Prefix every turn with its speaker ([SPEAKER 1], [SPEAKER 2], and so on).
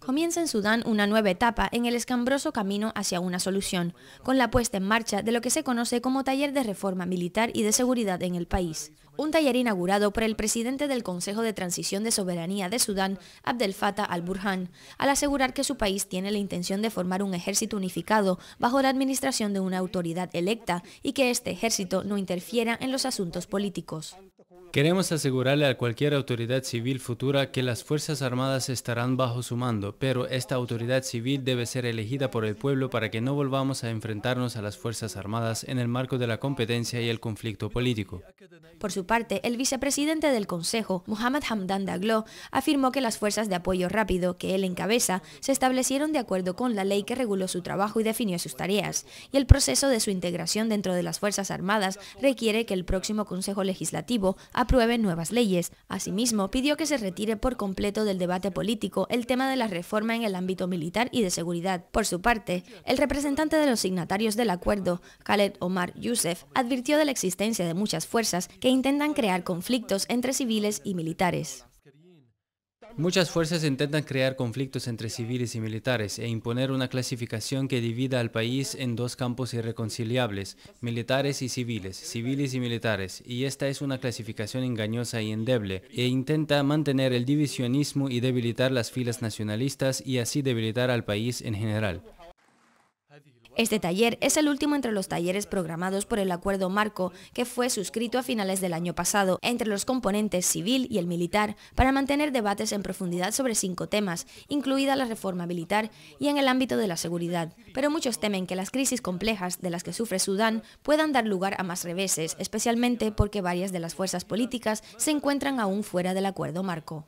[SPEAKER 1] Comienza en Sudán una nueva etapa en el escambroso camino hacia una solución, con la puesta en marcha de lo que se conoce como taller de reforma militar y de seguridad en el país. Un taller inaugurado por el presidente del Consejo de Transición de Soberanía de Sudán, Abdel Fattah al-Burhan, al asegurar que su país tiene la intención de formar un ejército unificado bajo la administración de una autoridad electa y que este ejército no interfiera en los asuntos políticos.
[SPEAKER 2] Queremos asegurarle a cualquier autoridad civil futura que las Fuerzas Armadas estarán bajo su mando, pero esta autoridad civil debe ser elegida por el pueblo para que no volvamos a enfrentarnos a las Fuerzas Armadas en el marco de la competencia y el conflicto político.
[SPEAKER 1] Por su parte, el vicepresidente del Consejo, Mohamed Hamdan Daglo, afirmó que las fuerzas de apoyo rápido que él encabeza se establecieron de acuerdo con la ley que reguló su trabajo y definió sus tareas, y el proceso de su integración dentro de las Fuerzas Armadas requiere que el próximo Consejo Legislativo apruebe nuevas leyes. Asimismo, pidió que se retire por completo del debate político el tema de la reforma en el ámbito militar y de seguridad. Por su parte, el representante de los signatarios del acuerdo, Khaled Omar Youssef, advirtió de la existencia de muchas fuerzas que intentan crear conflictos entre civiles y militares.
[SPEAKER 2] Muchas fuerzas intentan crear conflictos entre civiles y militares e imponer una clasificación que divida al país en dos campos irreconciliables, militares y civiles, civiles y militares, y esta es una clasificación engañosa y endeble, e intenta mantener el divisionismo y debilitar las filas nacionalistas y así debilitar al país en general.
[SPEAKER 1] Este taller es el último entre los talleres programados por el acuerdo marco que fue suscrito a finales del año pasado entre los componentes civil y el militar para mantener debates en profundidad sobre cinco temas, incluida la reforma militar y en el ámbito de la seguridad. Pero muchos temen que las crisis complejas de las que sufre Sudán puedan dar lugar a más reveses, especialmente porque varias de las fuerzas políticas se encuentran aún fuera del acuerdo marco.